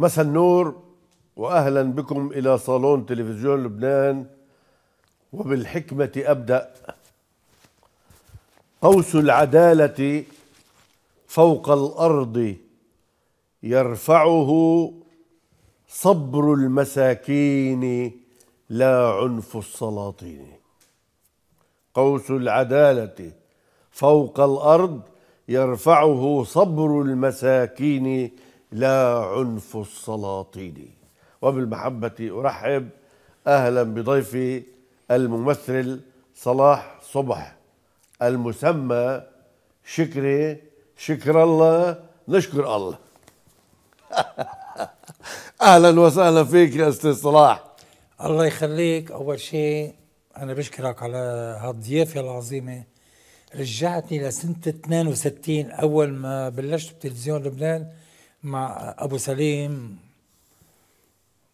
مسا النور واهلا بكم الى صالون تلفزيون لبنان وبالحكمه ابدا قوس العداله فوق الارض يرفعه صبر المساكين لا عنف السلاطين قوس العداله فوق الارض يرفعه صبر المساكين لا عنف السلاطين وبالمحبة أرحب أهلا بضيفي الممثل صلاح صبح المسمى شكري شكر الله نشكر الله اهلا وسهلا فيك يا استاذ صلاح الله يخليك اول شيء انا بشكرك على هالضيافه العظيمه رجعتني لسنه 62 اول ما بلشت بتلفزيون لبنان مع ابو سليم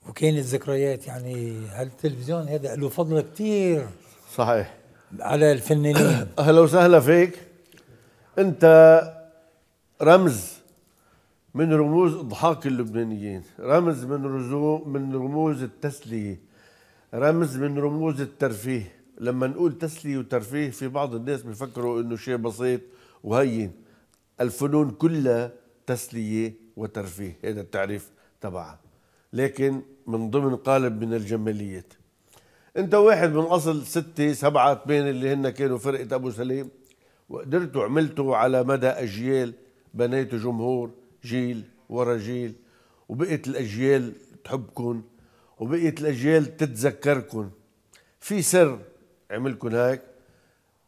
وكانت ذكريات يعني هالتلفزيون هذا له فضل كثير صحيح على الفنانين اهلا وسهلا فيك انت رمز من رموز اضحاك اللبنانيين رمز من رزو من رموز التسليه رمز من رموز الترفيه لما نقول تسليه وترفيه في بعض الناس بيفكروا انه شيء بسيط وهين الفنون كلها تسليه وترفيه هذا التعريف تبعها لكن من ضمن قالب من الجماليات انت واحد من اصل ستة سبعة ثمانية اللي هن كانوا فرقة ابو سليم وقدرتوا عملتوا على مدى اجيال بنيتوا جمهور جيل ورا جيل وبقيت الاجيال تحبكم وبقيت الاجيال تتذكركم في سر عملكن هيك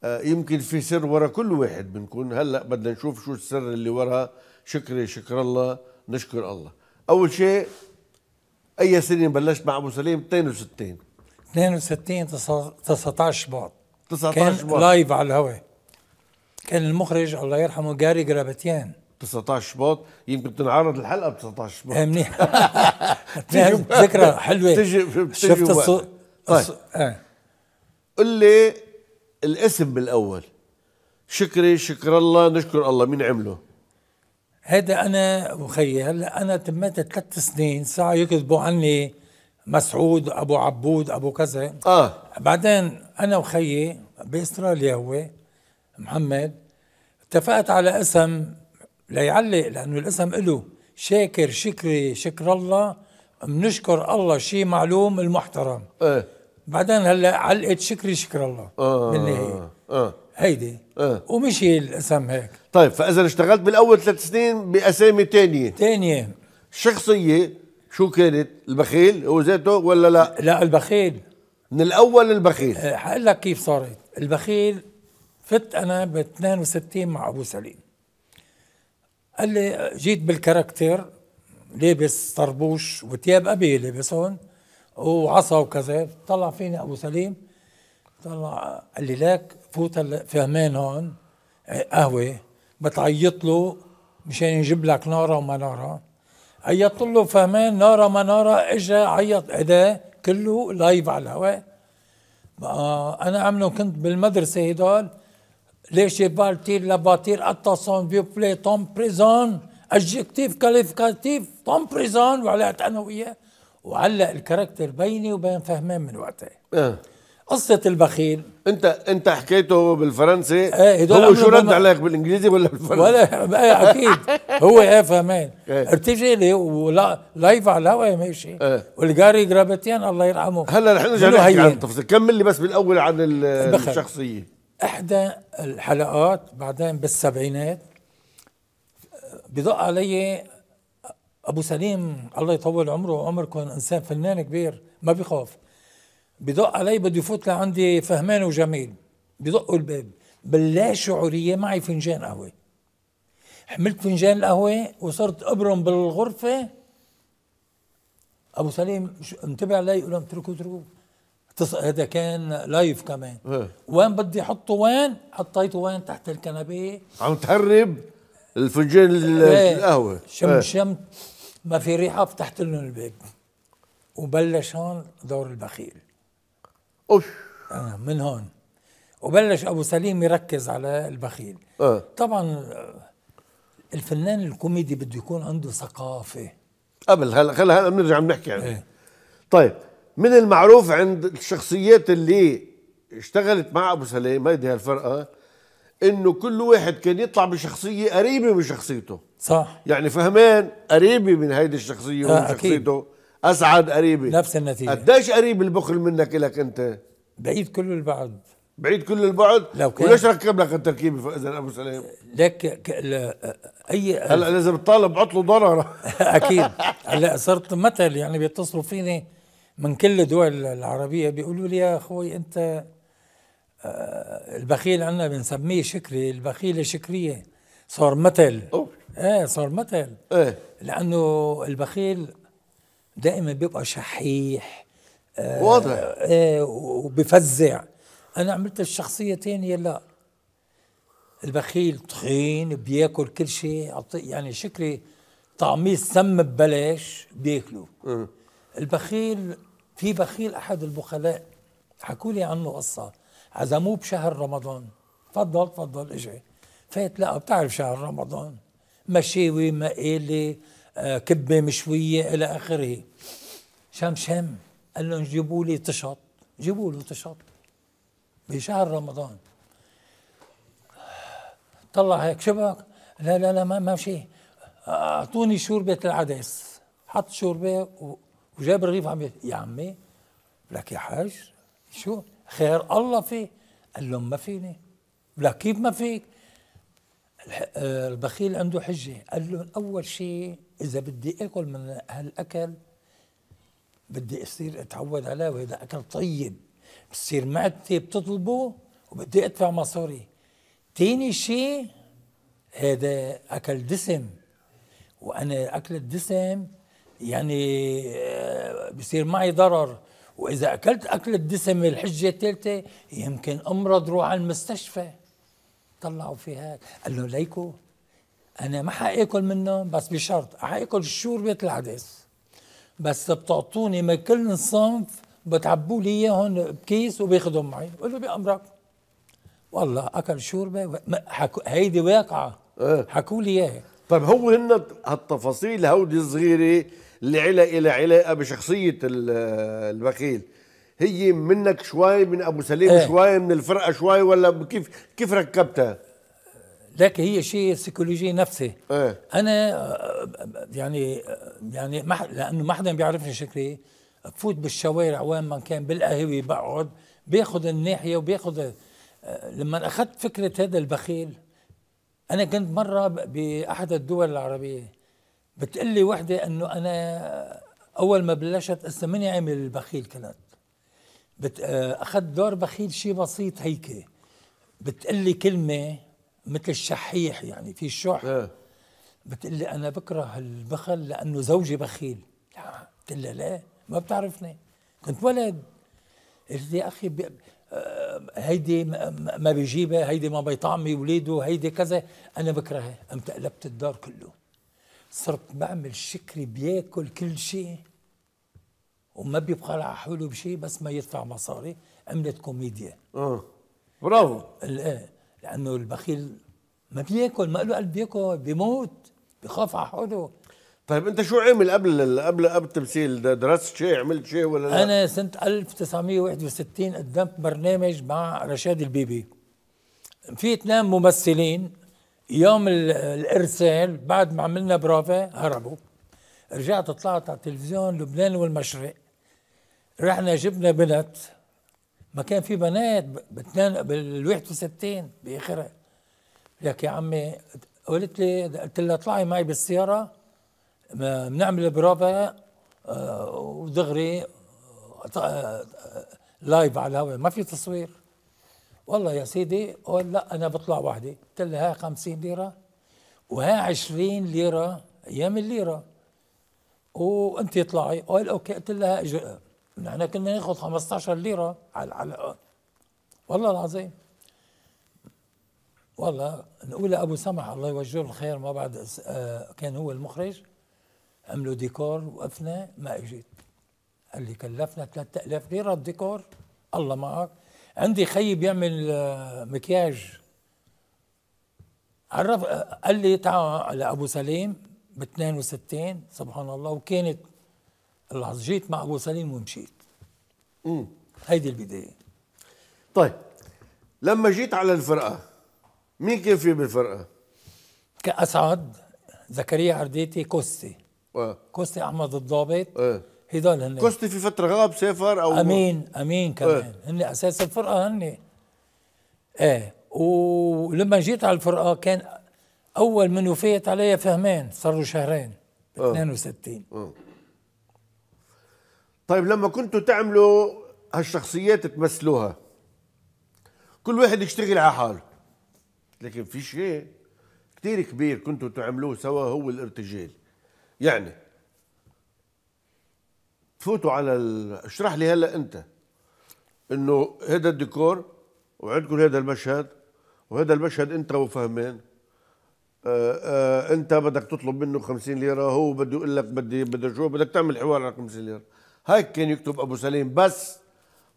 آه يمكن في سر ورا كل واحد منكم هلا بدنا نشوف شو السر اللي وراها شكري شكر الله نشكر الله اول شيء اي سنه بلشت مع ابو سليم 62 62 19 شباط 19 شباط لايف على الهواء كان المخرج الله يرحمه جاري جرابتيان 19 شباط يمكن تنعرض الحلقه ب 19 شباط منيح ذكرى حلوه تجي شفت الصو... طيب آه. قل لي الاسم بالاول شكري شكر الله نشكر الله مين عمله هذا انا وخيي هلا انا تميت ثلاث سنين ساعه يكذبوا عني مسعود ابو عبود ابو كذا اه بعدين انا وخيي باستراليا هو محمد اتفقت على اسم ليعلق لانه الاسم له شاكر شكري شكر الله بنشكر الله شيء معلوم المحترم ايه بعدين هلا علقت شكري شكر الله آه بالنهايه آه هيدي آه ومشي الاسم هيك طيب فاذا اشتغلت بالاول ثلاث سنين باسامي ثانيه ثانيه شخصيه شو كانت البخيل هو ذاته ولا لا لا البخيل من الاول البخيل حقول أه، لك كيف صارت البخيل فت انا ب 62 مع ابو سليم قال لي جيت بالكاركتر لابس طربوش وتياب ابي لابسهم وعصا وكذا طلع فيني ابو سليم طلع قال لي لك فوت فهمان هون قهوه بتعيط له مشان يجيب لك ناره ومناره عيطت له فهمان ناره مناره اجى عيط اداه كله لايف على الهواء بقى انا عمله كنت بالمدرسه هدول لي شيفال تير لاباتير اتاسون فيو بلي توم بريزون اجيكتيف كاليفيكاتيف توم بريزون وعلقت انا وياه وعلق الكاركتر بيني وبين فهمان من وقتها آه. قصه البخيل انت انت حكيته بالفرنسي ايه هو شو رد عليك بالانجليزي ولا بالفرنسي؟ ولا إيه، اكيد هو ايه فهمان ايه لي ولا لايف على الهواء ماشي ايه والجاري جرابتين الله يرحمه هلا رح نرجع نحكي عن التفاصيل كمل لي بس بالاول عن الشخصيه احدى الحلقات بعدين بالسبعينات بدق علي ابو سليم الله يطول عمره عمركم انسان فنان كبير ما بيخاف بدق علي بده يفوت لعندي فهمان وجميل بدقوا الباب باللا شعوريه معي فنجان قهوه حملت فنجان القهوه وصرت ابرم بالغرفه ابو سليم انتبه علي قول لهم اتركوا اتركوا هذا كان لايف كمان إيه. وين بدي احطه وين حطيته وين تحت الكنبيه عم تهرب الفنجان ايه. القهوه إيه. شم شمت ما في ريحه فتحت لهم الباب وبلش هون دور البخيل أوش. آه من هون وبلش ابو سليم يركز على البخيل أه. طبعا آه، الفنان الكوميدي بده يكون عنده ثقافه قبل هلا خلينا هلا بنرجع بنحكي عنه يعني. إيه؟ طيب من المعروف عند الشخصيات اللي اشتغلت مع ابو سليم هيدي هالفرقه انه كل واحد كان يطلع بشخصيه قريبه من شخصيته صح يعني فهمان قريبه من هيدي الشخصيه آه، ومن شخصيته اسعد قريبه نفس النتيجه قديش قريب البخل منك الك انت؟ بعيد كل البعد بعيد كل البعد لو كان وليش ركب لك التركيبه اذا ابو سلام؟ لك ل... اي هلا لازم الطالب عطله ضرر اكيد هلا صرت مثل يعني بيتصلوا فيني من كل الدول العربيه بيقولوا لي يا اخوي انت آه، البخيل عندنا بنسميه شكري البخيله شكريه صار مثل ايه صار مثل ايه لانه البخيل دائما بيبقى شحيح آه، واضح آه وبفزع انا عملت الشخصيه تانية لا البخيل طحين بياكل كل شيء يعني شكلي طعميه سم ببلاش بياكله آه. البخيل في بخيل احد البخلاء حكوا لي عنه قصه عزموه بشهر رمضان تفضل تفضل اجي فات لا بتعرف شهر رمضان مشاوي مقالي كبه مشويه الى اخره شام شم قال لهم جيبوا لي تشط جيبوا له تشط بشهر رمضان طلع هيك شبك لا لا لا ما ما شيء اعطوني شوربه العدس حط شوربه وجاب رغيف عم يا عمي لك يا حاج شو خير الله فيه قال لهم ما فيني لك كيف ما فيك آه، البخيل عنده حجة قال له أول شيء إذا بدي أكل من هالأكل بدي أصير أتعود عليه وهذا أكل طيب بصير معدتي بتطلبه وبدي أدفع مصاري تاني شيء هذا أكل دسم وأنا أكل الدسم يعني آه، بصير معي ضرر وإذا أكلت أكل الدسم الحجة الثالثة يمكن أمرض روح على المستشفى طلعوا فيها قال له ليكو انا ما حاكل منهم بس بشرط حاكل شوربه العدس بس بتعطوني من كل صنف بتعبوا لي اياهم بكيس وباخذهم معي قلت له بامرك والله اكل شوربه حكو هيدي واقعه إيه. حكوا لي اياها طيب هو هن هالتفاصيل هودي الصغيره اللي علا إلى علاقه بشخصيه البخيل هي منك شوي من ابو سليم ايه. شوي من الفرقه شوي ولا كيف كيف ركبتها؟ لك هي شيء سيكولوجي نفسي ايه. انا يعني يعني ما لانه ما حدا بيعرفني شكلي بفوت بالشوارع وين ما كان بالقهوه بقعد باخذ الناحيه وباخذ لما اخذت فكره هذا البخيل انا كنت مره باحد الدول العربيه بتقلي وحده انه انا اول ما بلشت اسا مني عامل البخيل كنت بت... آه، اخذ دور بخيل شيء بسيط هيك بتقلي كلمه مثل الشحيح يعني في الشح أه. بتقلي انا بكره البخل لانه زوجي بخيل قلت لها لا ما بتعرفني كنت ولد قلت يا اخي ب... آه، هيدي ما بيجيبها هيدي ما بيطعمي ولاده هيدي كذا انا بكرهها قمت قلبت الدار كله صرت بعمل شكري بياكل كل شيء وما بيبقى على حلو بشيء بس ما يدفع مصاري عملت كوميديا اه برافو ايه لانه البخيل ما بياكل ما له قلب ياكل بيموت بخاف على حوله طيب انت شو عمل قبل قبل قبل التمثيل درست شيء عملت شيء ولا لا؟ انا سنه 1961 قدمت برنامج مع رشاد البيبي في اثنين ممثلين يوم الارسال بعد ما عملنا برافا هربوا رجعت طلعت على التلفزيون لبنان والمشرق رحنا جبنا بنت ما كان في بنات بتنان بال 61 باخرها لك يا عمي قلت لي قلت لها اطلعي معي بالسياره بنعمل برافا آه، ودغري لايف آه، آه، على الهواء ما في تصوير والله يا سيدي قال لا انا بطلع وحدي قلت لها ها 50 ليره وها 20 ليره ايام الليره وانت اطلعي قال اوكي قلت لها نحن كنا ناخذ 15 ليره على على والله العظيم والله نقول ابو سمح الله يوجهه الخير ما بعد آه، كان هو المخرج عملوا ديكور وقفنا ما اجيت قال لي كلفنا 3000 ليره الديكور الله معك عندي خي بيعمل آه، مكياج عرف آه، قال لي تعال لابو سليم ب 62 سبحان الله وكانت لحظة جيت مع ابو سليم ومشيت امم هيدي البدايه طيب لما جيت على الفرقه مين كان في بالفرقه؟ كاسعد زكريا عرديتي كوستي أه. كوستي احمد الضابط أه. هدول هن كوستي في فتره غاب سافر او امين امين كمان أه. هن اساس الفرقه هن ايه ولما جيت على الفرقه كان اول من وفيت عليها فهمان صاروا شهرين 62 أه. طيب لما كنتوا تعملوا هالشخصيات تمثلوها كل واحد يشتغل على حاله لكن في شيء كثير كبير كنتوا تعملوه سوا هو الارتجال يعني تفوتوا على ال... اشرح لي هلا انت انه هذا الديكور وعندكم هذا المشهد وهذا المشهد انت وفهمان آآ آه، آآ آه، انت بدك تطلب منه 50 ليره هو بده يقول لك بدي بدي شو بدك تعمل حوار على 50 ليره هيك كان يكتب ابو سليم بس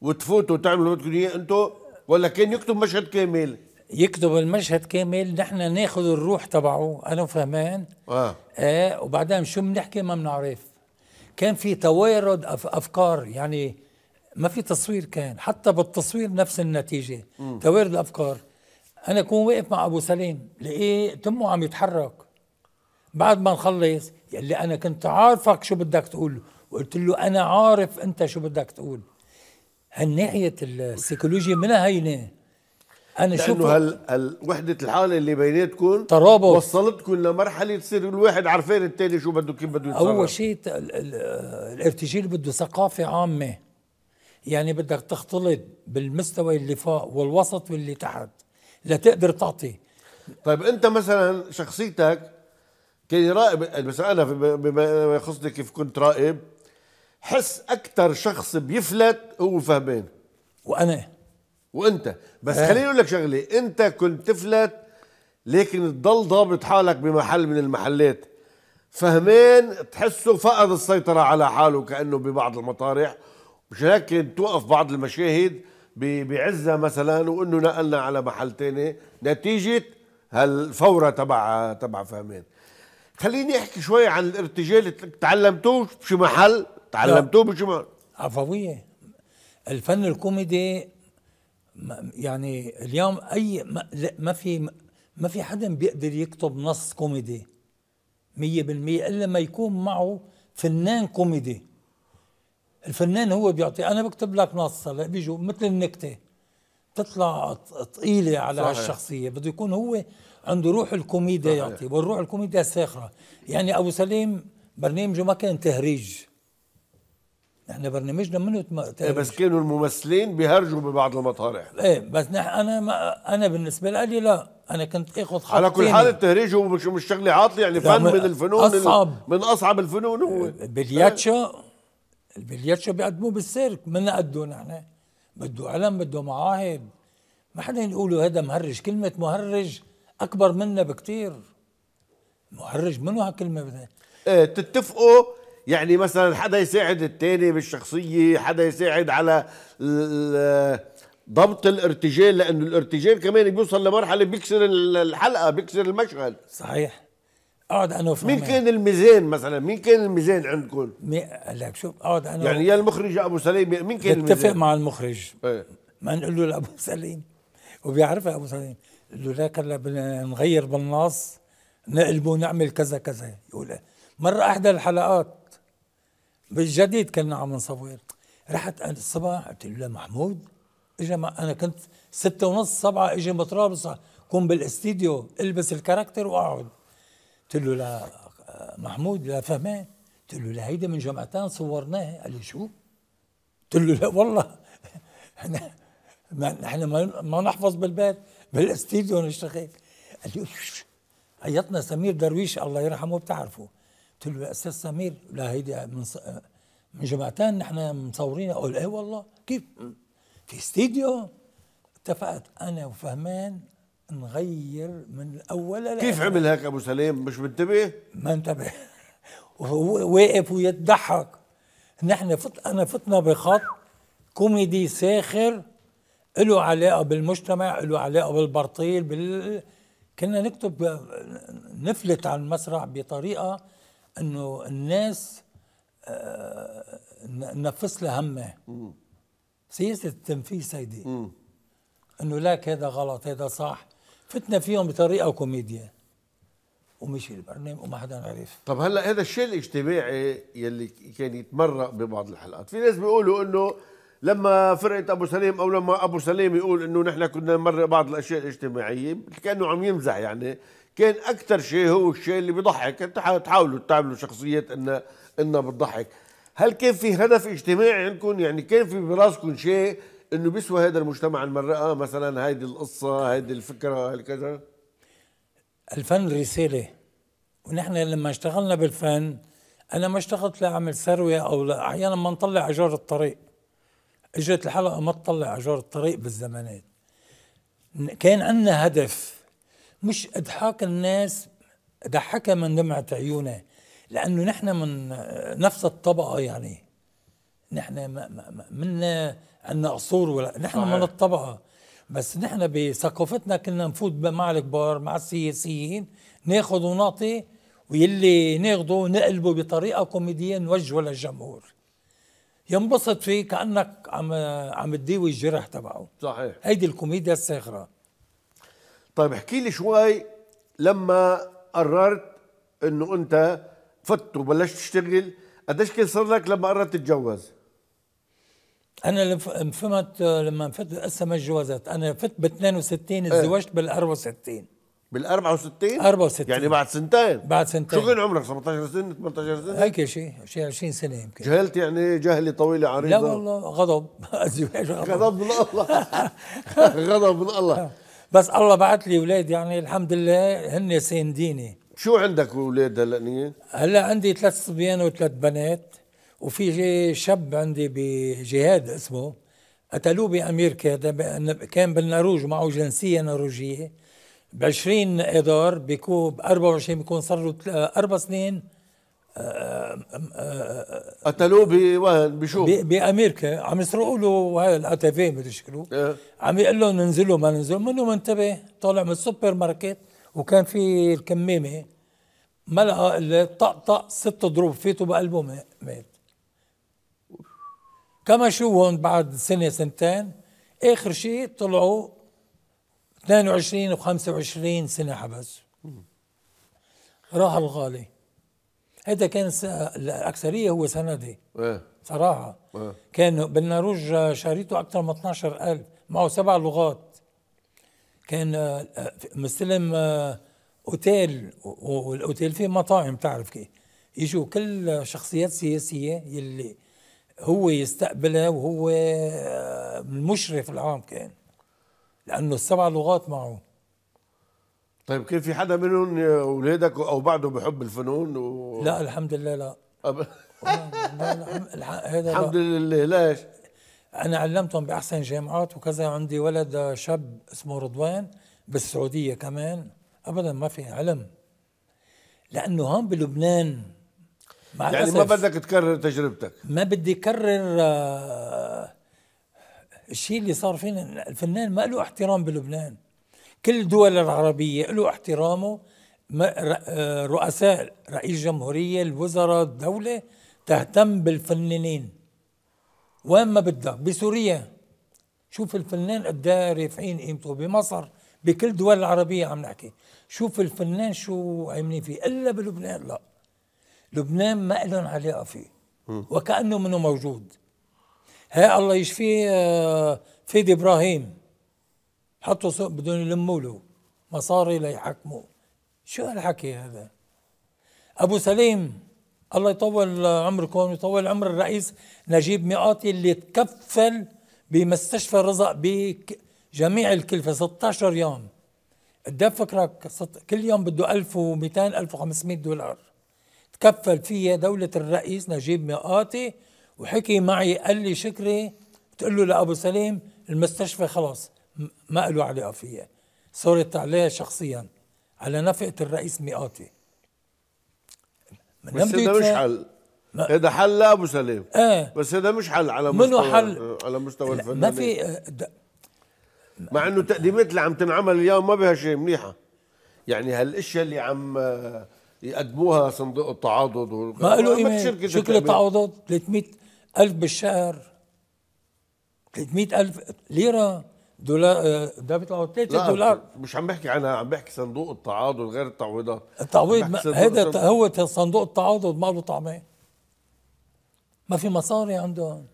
وتفوتوا اللي بدكم اياه انتم ولا كان يكتب مشهد كامل يكتب المشهد كامل نحن ناخذ الروح تبعه انا وفهمان اه, ايه وبعدين شو بنحكي ما بنعرف كان في توارد أف افكار يعني ما في تصوير كان حتى بالتصوير نفس النتيجه م. توارد الافكار انا كون واقف مع ابو سليم لقيه تمه عم يتحرك بعد ما نخلص يلي انا كنت عارفك شو بدك تقول وقلت له انا عارف انت شو بدك تقول هالناحيه السيكولوجيا منها هينه انا شو لانه هل وحده الحاله اللي بيناتكم ترابط وصلتكم لمرحله تصير الواحد عارفين الثاني شو بده كيف بده يتصرف اول شيء الارتجال بده ثقافه عامه يعني بدك تختلط بالمستوى اللي فوق والوسط واللي تحت لتقدر تعطي طيب انت مثلا شخصيتك كان رائب بس يعني انا بما يخصني كيف كنت رائب حس اكثر شخص بيفلت هو فهمان وانا وانت بس أه. خليني اقول لك شغله انت كنت تفلت لكن تضل ضابط حالك بمحل من المحلات فهمان تحسه فقد السيطرة على حاله كأنه ببعض المطارح مش هيك توقف بعض المشاهد بعزة مثلا وانه نقلنا على محل تاني نتيجة هالفورة تبع تبع فهمان خليني احكي شوي عن الارتجال اللي تعلمتوه بشي محل تعلمتوه بالشمال عفويه آه، الفن الكوميدي يعني اليوم اي ما, ما في ما في حدا بيقدر يكتب نص كوميدي 100% الا ما يكون معه فنان كوميدي الفنان هو بيعطي انا بكتب لك نص هلا بيجوا مثل النكته تطلع ثقيله على صحيح. الشخصيه بده يكون هو عنده روح الكوميديا يعطي والروح الكوميديا الساخره يعني ابو سليم برنامجه ما كان تهريج احنا برنامجنا منه إيه، بس كانوا الممثلين بيهرجوا ببعض المطارح ايه بس نح انا ما انا بالنسبه لي لا انا كنت اخذ حق على كل حال التهريج هو مش مش شغله عاطله يعني فن من الفنون اصعب من اصعب الفنون هو البلياتشو إيه، البلياتشو بيقدموه بالسيرك منا قده نحن بده علم بده معاهد ما حدا يقولوا هذا مهرج كلمه مهرج اكبر منا بكتير مهرج منو هالكلمه ايه تتفقوا يعني مثلا حدا يساعد الثاني بالشخصية حدا يساعد على ضبط الارتجال لأنه الارتجال كمان بيوصل لمرحلة بيكسر الحلقة بيكسر المشهد صحيح اقعد انا وفهمان. مين كان الميزان مثلا مين كان الميزان عندكم؟ مي... لك شوف اقعد انا يعني يا المخرج يا ابو سليم مين كان الميزان؟ اتفق مع المخرج ايه؟ ما نقول له لابو سليم وبيعرفها ابو سليم قال له لك هلا نغير بالنص نقلبه نعمل كذا كذا يقول مرة احدى الحلقات بالجديد كنا عم نصور رحت الصبح قلت له محمود اجى انا كنت ستة ونص سبعة اجى مطرابلس كون بالاستديو البس الكاركتر واقعد قلت له لا محمود لا فهمان قلت له هيدي من جمعتان صورناها قال لي شو؟ قلت له لا والله احنا ما نحن ما نحفظ بالبيت بالاستديو نشتغل قال لي عيطنا سمير درويش الله يرحمه بتعرفه قلت له يا استاذ سمير لا هيدي من من جماعتين نحن مصورين اقول ايه والله كيف في استديو اتفقت انا وفهمان نغير من الاول لأ كيف عمل هيك ابو سليم مش منتبه؟ ما انتبه وهو واقف ويتضحك نحن فت انا فتنا بخط كوميدي ساخر له علاقه بالمجتمع له علاقه بالبرطيل بال... كنا نكتب نفلت على المسرح بطريقه انه الناس آه، نفس لها همه سياسه التنفيذ هيدي انه لا هذا غلط هذا صح فتنا فيهم بطريقه كوميديا ومشي البرنامج وما حدا عرف طب هلا هذا الشيء الاجتماعي يلي كان يتمرق ببعض الحلقات في ناس بيقولوا انه لما فرقه ابو سليم او لما ابو سليم يقول انه نحن كنا نمرق بعض الاشياء الاجتماعيه كانه عم يمزح يعني كان اكثر شيء هو الشيء اللي بيضحك انت تحاولوا تعملوا شخصيات انها انها بتضحك هل كان في هدف اجتماعي عندكم يعني كان في براسكم شيء انه بيسوى هذا المجتمع المرأة مثلا هيدي القصة هيدي الفكرة هالكذا الفن رسالة ونحن لما اشتغلنا بالفن انا ما اشتغلت لاعمل ثروة او لا احيانا ما نطلع اجار الطريق اجت الحلقة ما تطلع اجار الطريق بالزمانات كان عندنا هدف مش اضحاك الناس ضحك من دمعة عيونه لأنه نحن من نفس الطبقة يعني نحن منا عندنا قصور ولا نحن من الطبقة بس نحن بثقافتنا كنا نفوت مع الكبار مع السياسيين ناخذ ونعطي ويلي ناخذه نقلبه بطريقة كوميدية نوجهه للجمهور ينبسط فيه كأنك عم عم تداوي الجرح تبعه صحيح هيدي الكوميديا الساخرة طيب احكي لي شوي لما قررت انه انت فت وبلشت تشتغل قديش كان صار لك لما قررت تتجوز؟ انا فهمت آه، لما فت هسه ما تجوزت انا فت ب 62 تزوجت بال 64 بال 64 64 يعني بعد سنتين بعد سنتين شو كان عمرك 17 سنه 18 سنه هيك شيء شيء 20 سنه يمكن جهلت يعني جهله طويله عريضه لا والله غضب غضب من الله غضب من الله بس الله بعث لي اولاد يعني الحمد لله هن سانديني شو عندك اولاد هلا هلا عندي ثلاث صبيان وثلاث بنات وفي شاب عندي بجهاد اسمه قتلوه بامريكا كان بالناروج معه جنسيه ناروجيه ب 20 اذار بكون ب 24 بيكون صار له اربع سنين قتلوه بشو؟ بامريكا عم يسرقوا له وهي الاتافي مدري أه. إيه. عم يقول لهم انزلوا ما ننزلوا منو منتبه طالع من السوبر ماركت وكان في الكمامه ما لقى الا طق طق ست ضروب فيته بقلبه مات كما شو هون بعد سنه سنتين اخر شيء طلعوا 22 و25 سنه حبس راح الغالي هذا كان الاكثريه هو سندي ايه صراحه ايه كان بالناروج شريته اكثر من 12000 معه سبع لغات كان آه، مستلم آه، اوتيل والاوتيل فيه مطاعم تعرف كيف يجوا كل شخصيات سياسيه يلي هو يستقبلها وهو المشرف آه، العام كان لانه السبع لغات معه طيب كيف في حدا منهم اولادك او بعده بحب الفنون و... لا الحمد لله لا أب... هذا الحمد لله ليش؟ انا علمتهم باحسن جامعات وكذا عندي ولد شاب اسمه رضوان بالسعوديه كمان ابدا ما في علم لانه هون بلبنان مع يعني الأسف ما بدك تكرر تجربتك ما بدي كرر آه، الشيء اللي صار فينا الفنان ما له احترام بلبنان كل الدول العربية له احترامه آه، رؤساء رئيس جمهورية الوزراء الدولة تهتم بالفنانين وين ما بدك بسوريا شوف الفنان قد إيه رافعين قيمته بمصر بكل دول العربية عم نحكي شوف الفنان شو عاملين فيه إلا بلبنان لا لبنان ما لهم علاقة فيه وكأنه منه موجود هاي الله يشفيه آه، فيدي إبراهيم حطوا سوق بدون يلموا له مصاري ليحكموا شو هالحكي هذا ابو سليم الله يطول عمركم ويطول عمر الرئيس نجيب مئاتي اللي تكفل بمستشفى رزق بجميع الكلفة 16 يوم قدام فكرك كل يوم بده 1200 1500 دولار تكفل فيها دولة الرئيس نجيب مئاتي وحكي معي قال لي شكري بتقول له لأبو سليم المستشفى خلاص ما له علاقة فيها صرت عليه شخصيا على نفقة الرئيس مئاتي بس هذا مش حل هذا حل لا ابو سليم ايه بس هذا مش حل على مستوى حل على مستوى الفنانين ما في آه، مع انه التقديمات اللي عم تنعمل اليوم ما بها شيء منيحه يعني هالاشياء اللي عم آه، يقدموها صندوق التعاضد ما له قيمه شكل التعاضد 300 ألف بالشهر 300 ألف ليرة دولار آه، ده بيطلعوا 3 دولار مش عم بحكي عنها عم بحكي صندوق التعاضد غير التعويضات التعويض هذا هو صندوق التعاضد ما له طعمين ما في مصاري عندهم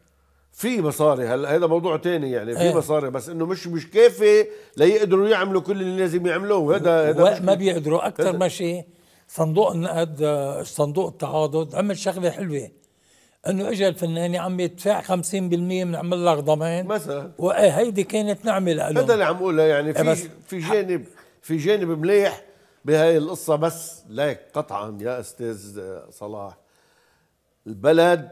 في مصاري هلا هذا موضوع تاني يعني في ايه. مصاري بس انه مش مش كافي ليقدروا يعملوا كل اللي لازم يعملوه هذا هذا ما بيقدروا اكثر ما شيء صندوق النقد آه، صندوق التعاضد عمل شغله حلوه انه اجى الفنان عم يدفع 50% 50% بنعمل لك ضمان مثلا وهيدي إيه، كانت نعمه له هذا اللي عم اقوله يعني إيه، في في جانب في جانب مليح بهاي القصه بس ليك قطعا يا استاذ صلاح البلد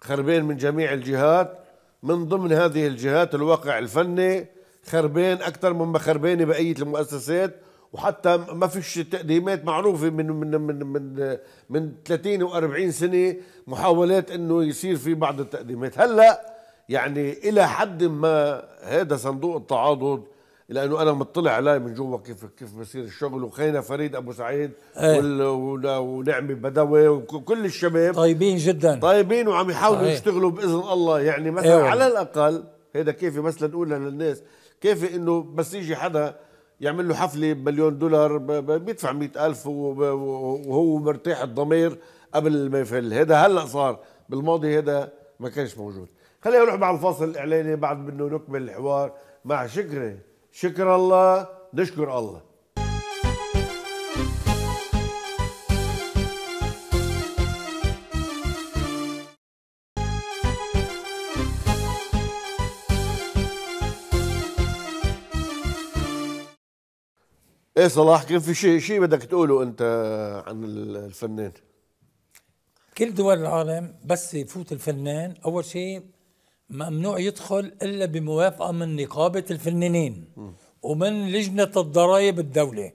خربان من جميع الجهات من ضمن هذه الجهات الواقع الفني خربان اكثر مما خربانه بقيه المؤسسات وحتى ما فيش تقديمات معروفه من من من من من 30 و40 سنه محاولات انه يصير في بعض التقديمات هلا يعني الى حد ما هذا صندوق التعاضد لانه انا مطلع عليه من جوا كيف كيف بصير الشغل وخينا فريد ابو سعيد إيه. ونعمي بدوي وكل الشباب طيبين جدا طيبين وعم يحاولوا ايه يشتغلوا باذن الله يعني مثلا ايه على الاقل هذا كيف مثلا نقولها للناس كيف انه بس يجي حدا يعمل له حفلة بمليون دولار بيدفع مئة ألف وهو مرتاح الضمير قبل ما يفل هذا هلأ صار بالماضي هذا ما كانش موجود خلينا نروح مع الفاصل الإعلاني بعد منه نكمل الحوار مع شكري شكر الله نشكر الله ايه صلاح كان في شيء شيء بدك تقوله انت عن الفنان كل دول العالم بس يفوت الفنان اول شيء ممنوع يدخل الا بموافقه من نقابه الفنانين ومن لجنه الضرائب الدوله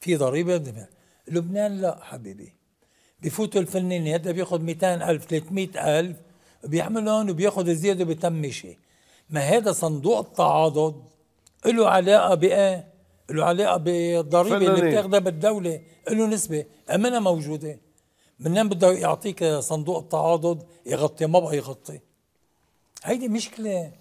في ضريبه دماء. لبنان لا حبيبي بفوتوا الفنانين هذا بياخذ 200000 300000 بيعملهم وبياخذ زياده بتم شيء ما هذا صندوق التعاضد له علاقه بايه له علاقه بالضريبه اللي بتاخذها بالدوله له نسبه امنها موجوده منين بده يعطيك صندوق التعاضد يغطي ما بقى يغطي هيدي مشكله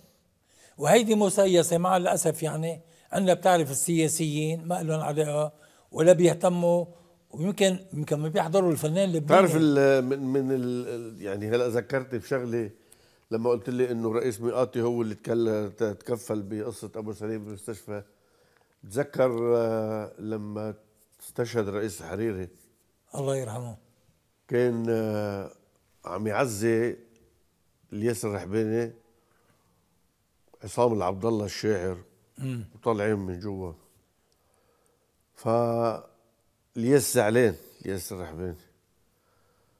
وهيدي مسيسه مع الاسف يعني عندنا بتعرف السياسيين ما لهم علاقه ولا بيهتموا ويمكن يمكن ما بيحضروا الفنان اللي بتعرف من من ال يعني هلا ذكرتني بشغله لما قلت لي انه رئيس ميقاتي هو اللي تكفل بقصه ابو سليم بالمستشفى تذكر آه، لما استشهد رئيس الحريري الله يرحمه كان آه، عم يعزي الياسر الرحباني عصام العبد الله الشاعر وطالعين من جوا ف الياس زعلان الياس الرحباني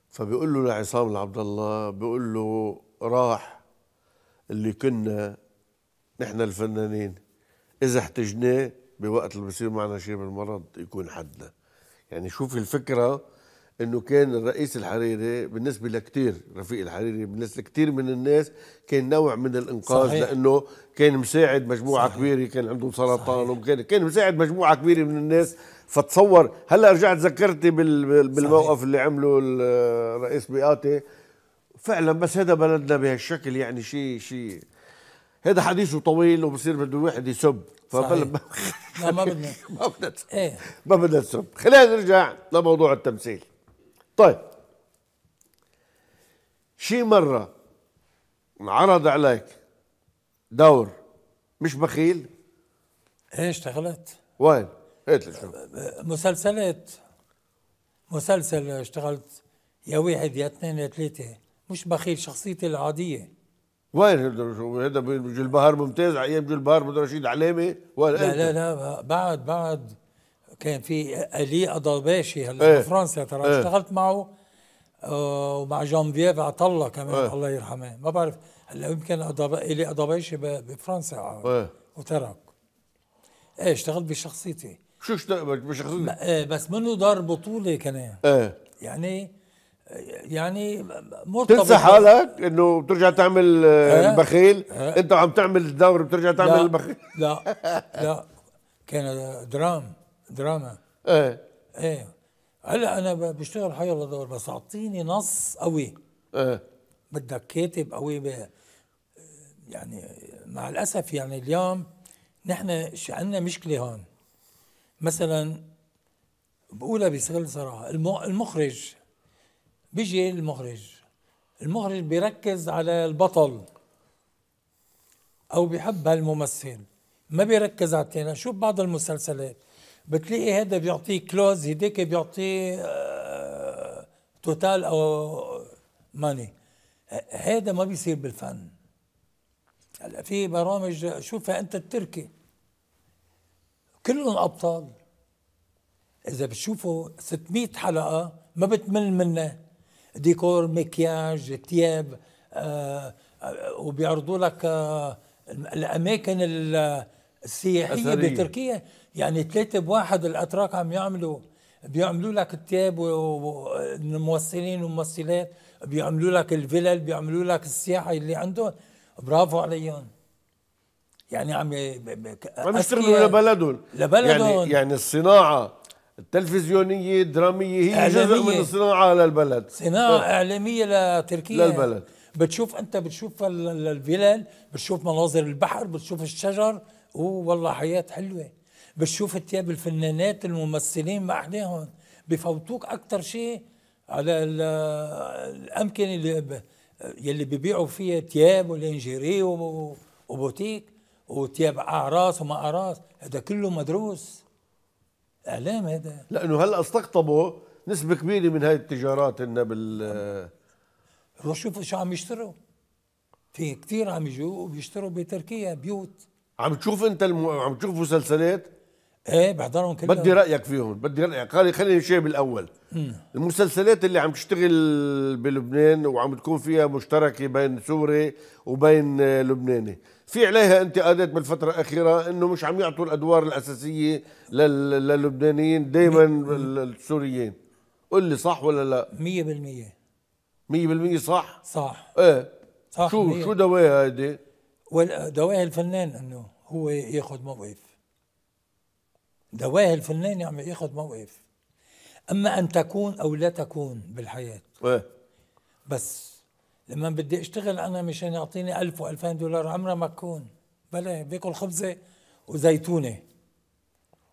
فبيقول له لعصام العبد الله بيقول له راح اللي كنا نحن الفنانين اذا احتجناه بوقت اللي بصير معنا شيء من المرض يكون حدنا يعني شوف الفكره انه كان الرئيس الحريري بالنسبه لكثير رفيق الحريري بالنسبه لكثير من الناس كان نوع من الانقاذ صحيح. لانه كان مساعد مجموعه صحيح. كبيره كان عندهم سرطان وكان كان مساعد مجموعه كبيره من الناس فتصور هلا رجعت ذكرتي بال... بالموقف اللي عمله الرئيس بياتي فعلا بس هذا بلدنا بهالشكل يعني شيء شيء هذا حديثه طويل وبصير بده الواحد يسب فبل لا ما بدنا ما بدنا ايه ما بدنا نسب خلينا نرجع لموضوع التمثيل طيب شي مره عرض عليك دور مش بخيل ايه اشتغلت وين؟ هات مسلسلات مسلسل اشتغلت يا واحد يا اثنين يا ثلاثه مش بخيل شخصيتي العاديه وين هذا بيجي البهار ممتاز ايام جو البهار بدر رشيد علامه وين لا لا لا بعد بعد كان في الي اضرباشي هلا ايه فرنسا ترى ايه اشتغلت معه آه ومع جان فييف عطله كمان ايه الله يرحمه ما بعرف هلا يمكن الي اضرباشي بفرنسا آه، ايه وترك ايه اشتغلت بشخصيتي شو اشتغلت بشخصيتي؟ ايه بس منه دار بطوله كمان ايه يعني يعني مرتبط تنسى حالك انه بترجع تعمل آه، البخيل أه؟ انت وعم تعمل الدور بترجع تعمل لا البخيل لا لا كان درام دراما ايه ايه هلا انا بشتغل حي الله دور بس اعطيني نص قوي ايه بدك كاتب قوي يعني مع الاسف يعني اليوم نحن عندنا مشكله هون مثلا بقولها بكل صراحه المخرج بيجي المخرج المخرج بيركز على البطل او بيحب هالممثل ما بيركز على الثاني شوف بعض المسلسلات بتلاقي هذا بيعطيه كلوز هديك بيعطيه آه، توتال او ماني هذا ما بيصير بالفن هلا في برامج شوفها انت التركي كلهم ابطال اذا بتشوفوا 600 حلقه ما بتمل منه ديكور مكياج ثياب آه، وبيعرضوا لك آه، الاماكن السياحيه بتركيا يعني ثلاثه بواحد الاتراك عم يعملوا بيعملوا لك الثياب والممثلين والممثلات بيعملوا لك الفلل بيعملوا لك السياحه اللي عندهم برافو عليهم يعني عم عم بيستغلوا لبلدهم لبلدهم يعني يعني الصناعه التلفزيونية الدرامية هي إعلامية. جزء من الصناعة للبلد صناعة ف... إيه. إعلامية لتركيا للبلد بتشوف أنت بتشوف الفلل بتشوف مناظر البحر بتشوف الشجر والله حياة حلوة بتشوف ثياب الفنانات الممثلين مع أحلاهم بفوتوك أكثر شيء على الأمكن اللي ب... يلي ببيعوا فيها ثياب ولينجيري وبوتيك وثياب أعراس وما أعراس هذا كله مدروس اعلام هذا لانه هلا استقطبوا نسبه كبيره من هاي التجارات هن بال روح شوف شو عم يشتروا في كثير عم يجوا وبيشتروا بتركيا بيوت عم تشوف انت الم... عم تشوف مسلسلات ايه بحضرهم كلهم بدي رايك فيهم بدي رايك قال خلينا شيء بالاول مم. المسلسلات اللي عم تشتغل بلبنان وعم تكون فيها مشتركه بين سوري وبين آه، لبناني في عليها انتقادات بالفترة الأخيرة أنه مش عم يعطوا الأدوار الأساسية للبنانيين دائما السوريين قل لي صح ولا لا؟ 100% 100% صح؟ صح ايه صح شو مية. شو دواها هيدي؟ دواها الفنان انه هو ياخذ موقف دواها الفنان عم ياخذ موقف اما ان تكون او لا تكون بالحياه ايه بس لما بدي اشتغل انا مشان يعطيني 1000 و2000 دولار عمرها ما تكون بلا باكل خبزه وزيتونه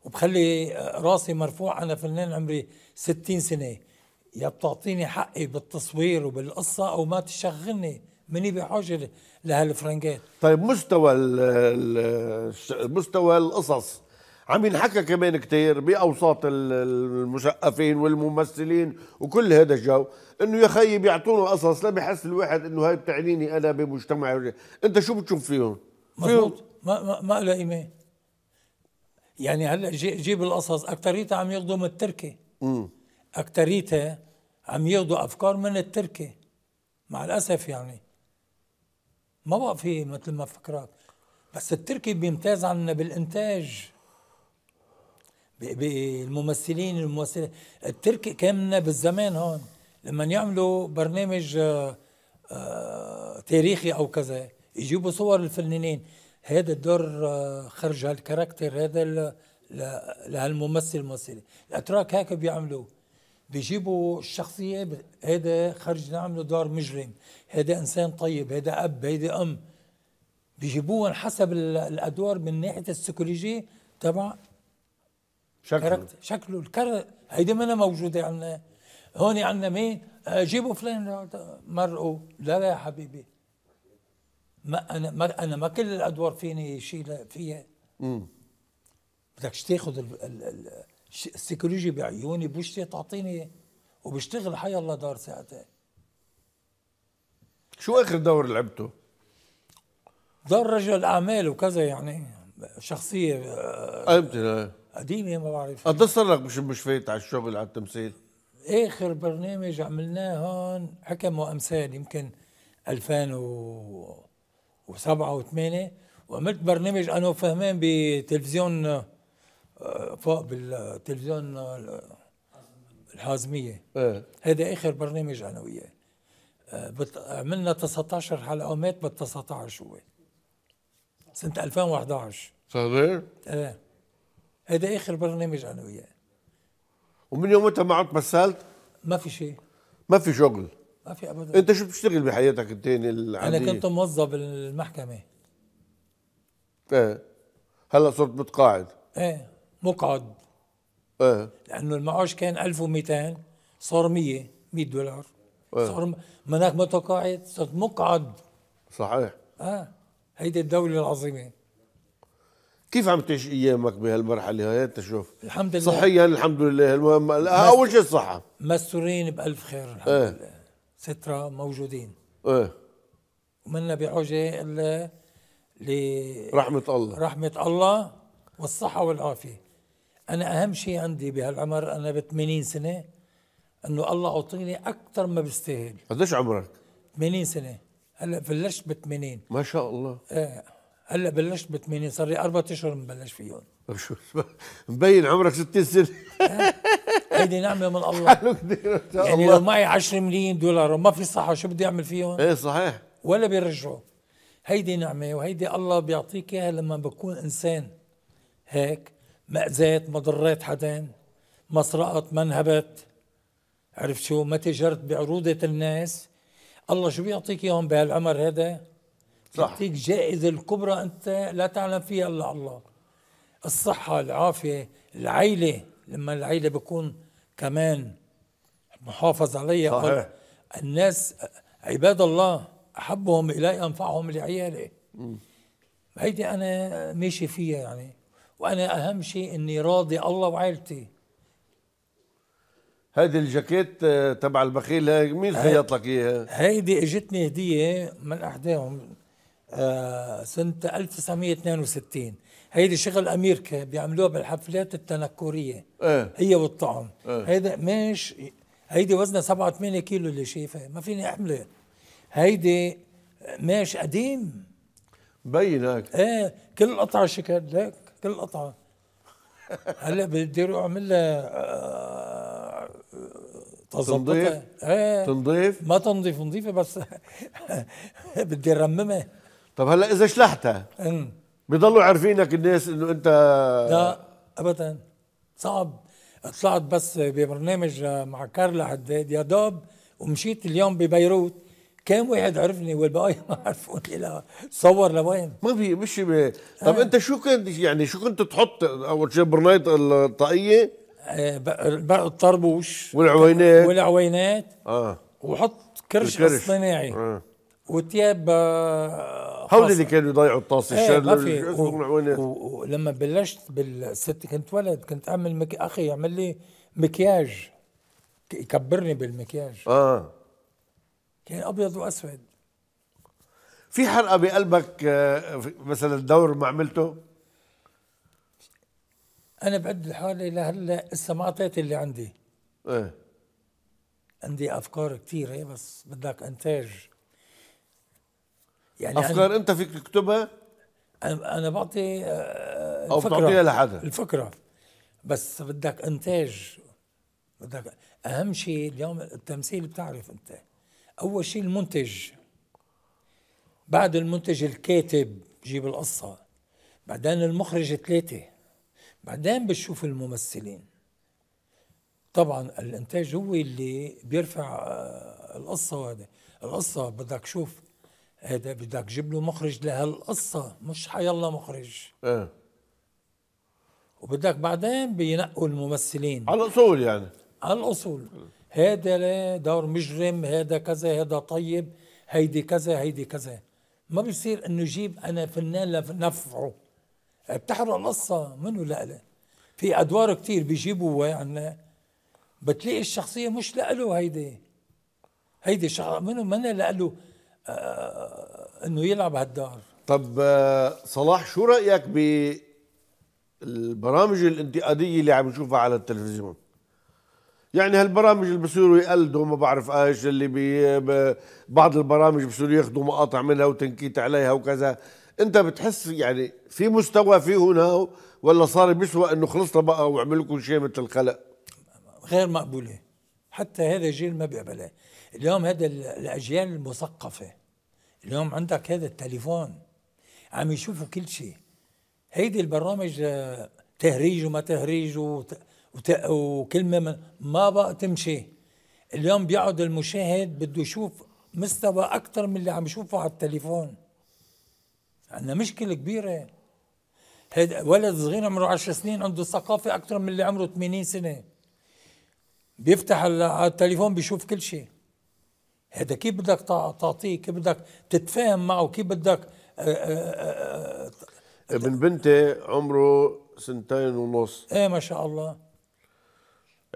وبخلي راسي مرفوع انا فنان عمري 60 سنه يا بتعطيني حقي بالتصوير وبالقصه او ما تشغلني مني بحاجه لهالفرنجات طيب مستوى مستوى القصص عم ينحكى كمان كتير باوساط المشقفين والممثلين وكل هذا الجو انه يا خيي بيعطونا قصص لا بحس الواحد انه هاي بتعنيني انا بمجتمع انت شو بتشوف فيهم؟ مضبوط ما ما ما لها ايمان يعني هلا جيب القصص اكثريتها عم ياخذوا من التركي اكثريتها عم ياخذوا افكار من التركي مع الاسف يعني ما بقى في مثل ما فكرات بس التركي بيمتاز عنا بالانتاج بالممثلين الممثلين الترك كان بالزمان هون لما يعملوا برنامج آه، آه، تاريخي او كذا يجيبوا صور الفنانين هذا الدور آه، خرج هالكاركتر هذا لهالممثل الممثل الاتراك هيك بيعملوا بيجيبوا الشخصيه هذا خرج نعمله دور مجرم هذا انسان طيب هذا اب هذا ام بيجيبوهم حسب الادوار من ناحيه السيكولوجي تبع شكله شكله الكر هيدي منا موجودة عندنا هون عندنا مين؟ آه، جيبوا فلان مرقوا لا لا يا حبيبي ما انا ما انا ما كل الادوار فيني شيء فيها امم بدك تاخذ السيكولوجي بعيوني بوشتي تعطيني وبشتغل حي الله دار ساعتين شو اخر دور لعبته؟ دور رجل اعمال وكذا يعني شخصيه قلبت آه، قديمه ما بعرف قد صار لك مش مش فايت على الشغل على التمثيل؟ اخر برنامج عملناه هون حكم وامثال يمكن 2007 و8 وعملت برنامج انا وفهمان بتلفزيون آه، فوق بالتلفزيون آه، الحازميه ايه هذا اخر برنامج انا وياه آه، عملنا 19 حلقه ومات بال 19 هو سنه 2011 صغير؟ ايه هذا اخر برنامج انا وياه ومن يومتها ما عدت مثلت؟ ما في شيء ما في شغل ما في ابدا انت شو بتشتغل بحياتك الثانيه العاديه؟ انا كنت موظف بالمحكمه ايه هلا صرت متقاعد ايه مقعد ايه لانه المعاش كان 1200 صار 100 100 دولار ايه. صار مناك متقاعد صرت مقعد صحيح اه هيدي الدوله العظيمه كيف عم تعيش ايامك بهالمرحله هاي انت شوف الحمد لله صحيا الحمد لله المهم اول شيء الصحه مستورين بالف خير الحمد ايه؟ لله ستره موجودين ايه ومنا بحاجة الا ل رحمه الله رحمه الله والصحه والعافيه انا اهم شيء عندي بهالعمر انا ب 80 سنه انه الله اعطيني اكثر ما بستاهل قديش عمرك 80 سنه هلا بلشت ب 80 ما شاء الله ايه هلا بلشت ب 8 صار لي اربع أشهر مبلش فيهم شو مبين عمرك 60 سنة هيدي نعمة من الله حلو كثير يعني لو معي 10 مليون دولار وما في صحة شو بدي أعمل فيهم؟ إيه صحيح ولا بيرجعوا هيدي نعمة وهيدي الله بيعطيك إياها لما بكون إنسان هيك ما أذيت ما ضريت حدا ما سرقت ما انهبت عرفت شو ما تجرت بعروضة الناس الله شو بيعطيك إياهم بهالعمر هذا صح يعطيك جائزة الكبرى أنت لا تعلم فيها إلا الله الصحة العافية العيلة لما العيلة بكون كمان محافظ عليها صحيح. الناس عباد الله أحبهم إلي أنفعهم لعيالي هيدي أنا ماشي فيها يعني وأنا أهم شيء إني راضي الله وعائلتي هيدي الجاكيت آه، تبع البخيل هاي مين خيط لك اياها؟ هيدي اجتني هديه من احداهم آه، سنة 1962 هيدي شغل أمريكا بيعملوها بالحفلات التنكرية ايه هي والطعم ايه هيدا مش هيدي وزنها 7 8 كيلو اللي شايفها ما فيني أحملها هيدي ماش قديم بينك هيك ايه كل قطعة شكل لك كل قطعة هلا بدي اروح اعمل لها آه، آه، تنظيف ايه تنظيف ما تنظيف نظيفة بس بدي ارممها طب هلا اذا شلحتها امم بضلوا عارفينك الناس انه انت لا ابدا صعب طلعت بس ببرنامج مع كارلا حداد يا دوب ومشيت اليوم ببيروت كان واحد عرفني والبقايا ما عرفوني لا صور لوين ما في مش ب... طب آه. انت شو كنت يعني شو كنت تحط اول شيء برنايط الطاقيه آه الطربوش والعوينات والعوينات اه وحط كرش اصطناعي آه. وتياب آه، هول اللي كانوا يضيعوا الطاس إيه، الشر ولما بلشت بالست كنت ولد كنت اعمل مك... اخي يعمل لي مكياج يكبرني بالمكياج اه كان ابيض واسود في حرقه بقلبك آه، مثلا دور ما عملته انا بعد حالي لهلا لسه ما اعطيت اللي عندي ايه عندي افكار كثيره بس بدك انتاج يعني افكار يعني انت فيك تكتبها انا انا بعطي آه، او بتعطيها لحدا الفكره بس بدك انتاج بدك اهم شيء اليوم التمثيل بتعرف انت اول شيء المنتج بعد المنتج الكاتب جيب القصه بعدين المخرج ثلاثه بعدين بتشوف الممثلين طبعا الانتاج هو اللي بيرفع آه، القصه وهذا القصه بدك تشوف هذا بدك تجيب له مخرج لهالقصة مش حيلا مخرج ايه وبدك بعدين بينقوا الممثلين على الأصول يعني على الأصول هذا دور مجرم هذا كذا هذا طيب هيدي كذا هيدي كذا ما بيصير انه يجيب انا فنان لنفعه بتحرق القصه منه لا لا في ادوار كتير بيجيبوها عنا بتلاقي الشخصيه مش لإله هيدي هيدي شخص منه منا لإله آه، انه يلعب هالدور طب آه، صلاح شو رايك بالبرامج الانتقاديه اللي عم نشوفها على التلفزيون يعني هالبرامج اللي بصيروا يقلدوا ما بعرف ايش اللي بي بعض البرامج بصيروا ياخذوا مقاطع منها وتنكيت عليها وكذا انت بتحس يعني في مستوى في هنا ولا صار بيسوى انه خلصنا بقى وعمل لكم شيء مثل الخلق غير مقبوله حتى هذا الجيل ما بيقبله اليوم هذا الاجيال المثقفه اليوم عندك هذا التليفون عم يشوفوا كل شيء هيدي البرامج آه، تهريج وما تهريج وت... وت... وكلمه من... ما بقى تمشي اليوم بيقعد المشاهد بده يشوف مستوى اكثر من اللي عم يشوفه على التليفون عندنا مشكله كبيره هيدا ولد صغير عمره 10 سنين عنده ثقافه اكثر من اللي عمره 80 سنه بيفتح على التليفون بيشوف كل شيء هذا كيف بدك تعطيه كيف بدك تتفاهم معه كيف بدك آه، آه، آه، ابن بنتي عمره سنتين ونص ايه ما شاء الله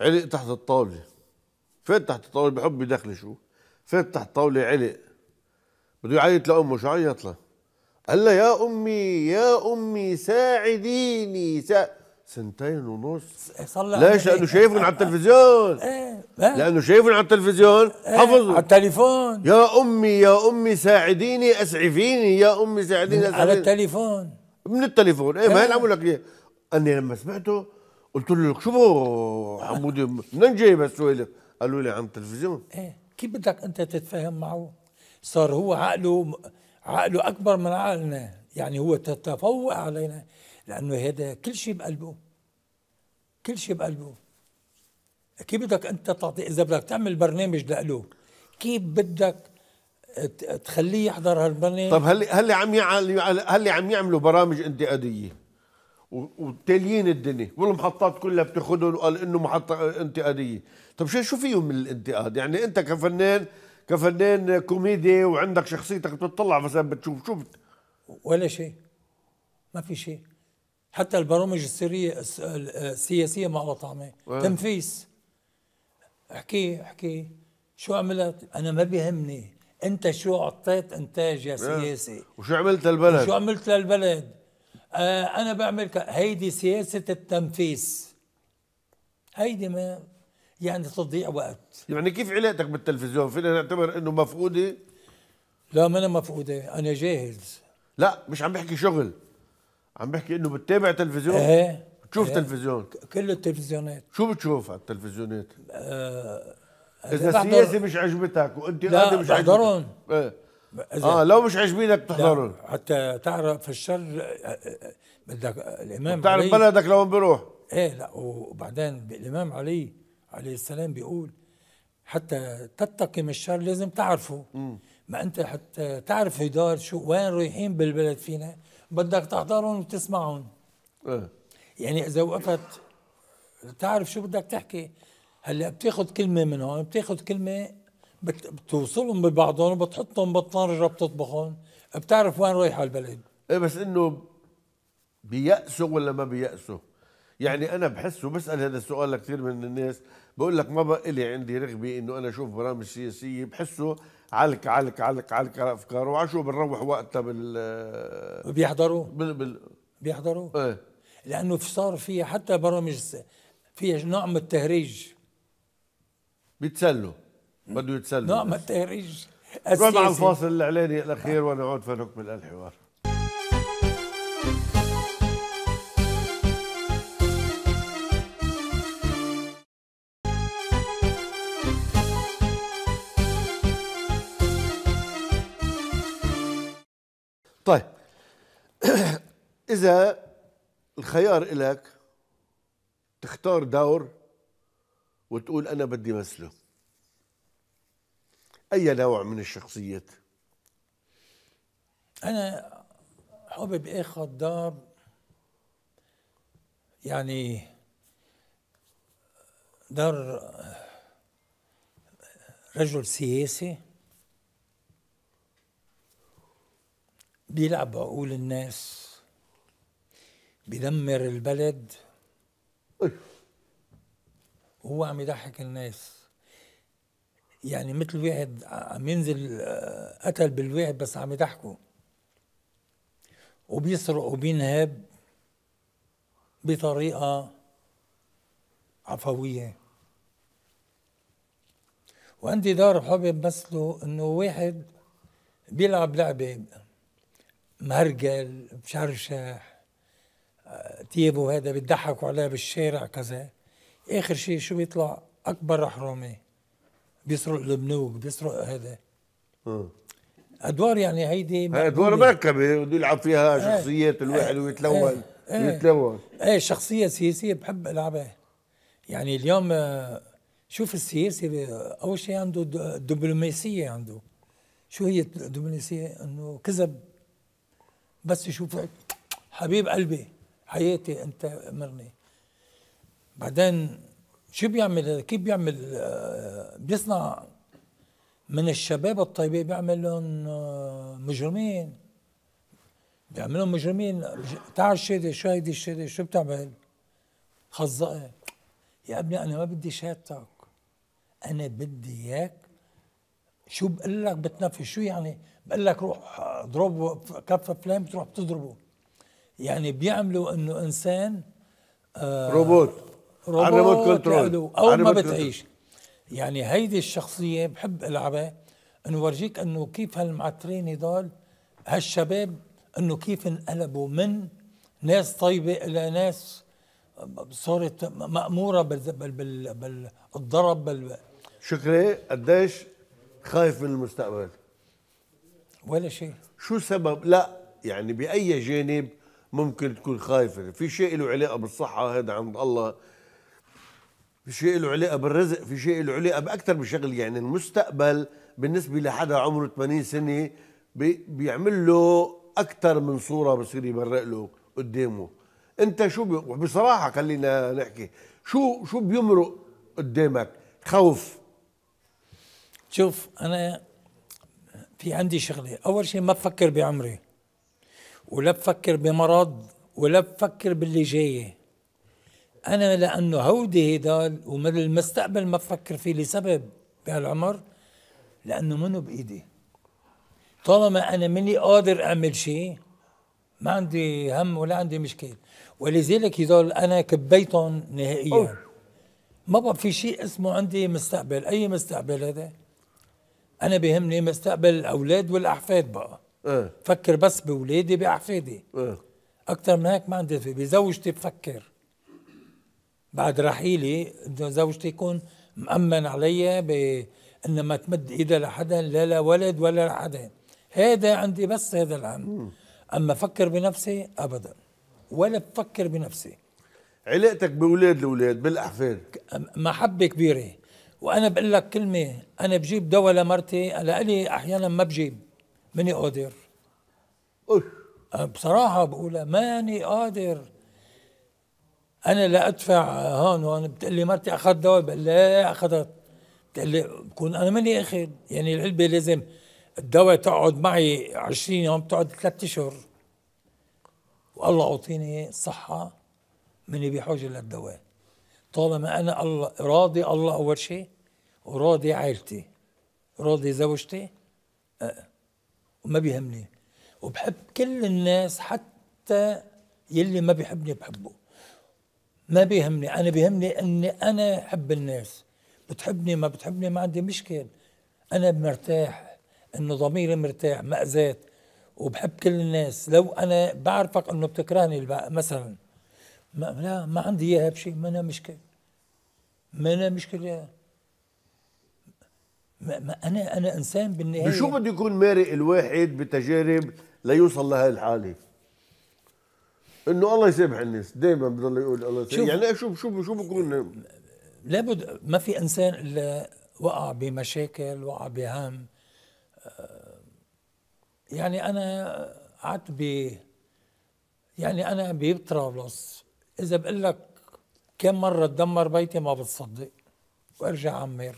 علق تحت الطاوله فات تحت الطاوله بحب يدخل شو فات تحت الطاوله علق بده يعيط لامه شو عيط لها قال لها يا امي يا امي ساعديني سا... سنتين ونص صلى ليش؟ لانه شايفهم على التلفزيون ايه, إيه. لانه شايفهم على التلفزيون إيه، حفظوا على التليفون يا امي يا امي ساعديني اسعفيني يا امي ساعديني اسعفيني على التليفون من التليفون ايه ما هي إيه. عم لك اياه اني لما سمعته قلت له لك شو حمودي منين جايب هالسؤال؟ قالوا لي عن التلفزيون ايه كيف بدك انت تتفاهم معه؟ صار هو عقله عقله اكبر من عقلنا يعني هو تتفوق علينا لأنه هذا كل شيء بقلبه كل شيء بقلبه كيف بدك أنت تعطي إذا بدك تعمل برنامج لإله كيف بدك تخليه يحضر هالبرنامج طب هل هل عم هل عم يعملوا برامج انتقاديه وتاليين الدنيا والمحطات كلها بتاخذهم وقال انه محطه انتقاديه طب شو شو فيهم من الانتقاد يعني انت كفنان كفنان كوميدي وعندك شخصيتك بتطلع مثلا بتشوف شو بت ولا شيء ما في شيء حتى البرامج السرية السياسية ما لها طعمة تنفيس احكي احكي شو عملت انا ما بيهمني انت شو اعطيت انتاج يا سياسي وشو عملت للبلد شو عملت للبلد آه انا بعمل ك... هيدي سياسة التنفيس هيدي ما يعني تضيع وقت يعني كيف علاقتك بالتلفزيون فينا نعتبر انه مفقودة لا ما انا مفقودة انا جاهز لا مش عم بحكي شغل عم بحكي انه بتتابع تلفزيون ايه بتشوف ايه تلفزيون كل التلفزيونات شو بتشوف على التلفزيونات؟ آه اذا السياسه مش عجبتك وانت لا مش عجبتك بحضرهم ايه اه لو مش عاجبينك بتحضرهم حتى تعرف الشر آه، آه، بدك الامام بتعرف بلدك لوين بيروح ايه لا وبعدين الامام علي عليه السلام بيقول حتى تتقم الشر لازم تعرفه م. ما انت حتى تعرف هدار شو وين رايحين بالبلد فينا بدك تحضرهم وتسمعهم إيه. يعني اذا وقفت تعرف شو بدك تحكي هلا بتاخذ كلمه من هون بتاخذ كلمه بتوصلهم ببعضهم وبتحطهم بالطنجره بتطبخهم بتعرف وين رايحه البلد ايه بس انه بيأسوا ولا ما بيأسوا يعني انا بحسه بسال هذا السؤال لكثير من الناس بقول لك ما بقى لي عندي رغبه انه انا اشوف برامج سياسيه بحسه علك علك علك علك على افكاره وعشو بنروح وقتها بال بيحضروا بال... بال... بيحضروا ايه لانه صار في حتى برامج فيها نوع من التهريج بيتسلوا بده يتسلوا نوع من التهريج السياسي مع الفاصل الاعلاني الاخير ونعود فنكمل الحوار طيب اذا الخيار إلك تختار دور وتقول انا بدي مثله اي نوع من الشخصيات انا حابب اخذ دار يعني دار رجل سياسي بيلعب عقول الناس بيدمر البلد أيوه. هو عم يضحك الناس يعني مثل واحد عم ينزل آه، قتل بالواحد بس عم يضحكوا وبيسرق وبينهب بطريقة عفوية وعندي دار حب بمثله انه واحد بيلعب لعبة مرجل مشرشح تيبو هذا بيضحكوا عليه بالشارع كذا اخر شيء شو بيطلع اكبر حرامي بيسرق البنوك بيسرق هذا آه. ادوار يعني هيدي هي ادوار مركبه بده يلعب فيها آه. شخصيات الواحد ويتلون آه. ويتلون ايه شخصيه سياسيه بحب العبها يعني اليوم شوف السياسي اول شيء عنده دبلوماسيه عنده شو هي الدبلوماسيه انه كذب بس يشوفك حبيب قلبي حياتي انت امرني بعدين شو بيعمل كيف بيعمل آه، بيصنع من الشباب الطيبه بيعمل لهم آه، مجرمين بيعملهم مجرمين تعال شادي شو هيدي الشادي شو بتعمل؟ خزقه يا ابني انا ما بدي شهادتك انا بدي اياك شو بقول لك بتنفذ شو يعني بقول لك روح اضرب كف فلان بتروح بتضربه يعني بيعملوا انه انسان آه روبوت روبوت كنترول او ما بتعيش يعني هيدي الشخصيه بحب العبها انه ورجيك انه كيف هالمعترين هدول هالشباب انه كيف انقلبوا من ناس طيبه الى ناس صارت ماموره بالضرب بال... شكري قديش خايف من المستقبل ولا شيء شو سبب لا يعني باي جانب ممكن تكون خايفه في شيء له علاقه بالصحه هذا عند الله في شيء له علاقه بالرزق في شيء له علاقه باكثر من يعني المستقبل بالنسبه لحدا عمره 80 سنه بي بيعمل له اكثر من صوره بصير يمرق له قدامه انت شو بي... بصراحه خلينا نحكي شو شو بيمرق قدامك خوف شوف انا في عندي شغله اول شيء ما بفكر بعمري ولا بفكر بمرض ولا بفكر باللي جاي انا لانه هودي هيدال ومن المستقبل ما بفكر فيه لسبب بهالعمر لانه منه بايدي طالما انا مني قادر اعمل شيء ما عندي هم ولا عندي مشكله ولذلك هدول انا كبيتهم نهائيا ما بقى في شيء اسمه عندي مستقبل اي مستقبل هذا انا بيهمني مستقبل الاولاد والاحفاد بقى أه. فكر بس باولادي باحفادي أه. اكثر من هيك ما عندي بزوجتي بفكر بعد رحيلي زوجتي يكون مأمن علي بأن ما تمد إيدها لحدا لا لا ولد ولا لحدا هذا عندي بس هذا الهم أما فكر بنفسي أبدا ولا بفكر بنفسي علاقتك بأولاد الأولاد بالأحفاد محبة كبيرة وانا بقول لك كلمه انا بجيب دواء لمرتي لالي احيانا ما بجيب ماني قادر أه، بصراحه بقولها ماني قادر انا لا ادفع هون هون بتقول لي مرتي اخذت دواء بقول لا إيه، اخذت بتقول لي بكون انا ماني اخذ يعني العلبه لازم الدواء تقعد معي 20 يوم بتقعد ثلاث اشهر والله اعطيني صحه مني بحاجه للدواء طالما انا الله راضي الله اول شيء وراضي عائلتي راضي زوجتي أه. وما بيهمني وبحب كل الناس حتى يلي ما بيحبني بحبه ما بيهمني انا بيهمني اني انا احب الناس بتحبني ما بتحبني ما عندي مشكل انا مرتاح انه ضميري مرتاح اذيت وبحب كل الناس لو انا بعرفك انه بتكرهني مثلا ما لا ما عندي اياها بشيء ما انا مشكله ما انا مشكله ما ما انا انا انسان بالنهايه بشو بده يكون مارق الواحد بتجارب ليوصل لهي الحاله؟ انه الله يسامح الناس دائما بضل يقول الله يسامح يعني شو شو شو بكون لابد ما في انسان الا وقع بمشاكل وقع بهم آه، يعني انا قعدت ب يعني انا بطرابلس اذا بقول لك كم مره تدمر بيتي ما بتصدق وارجع عمر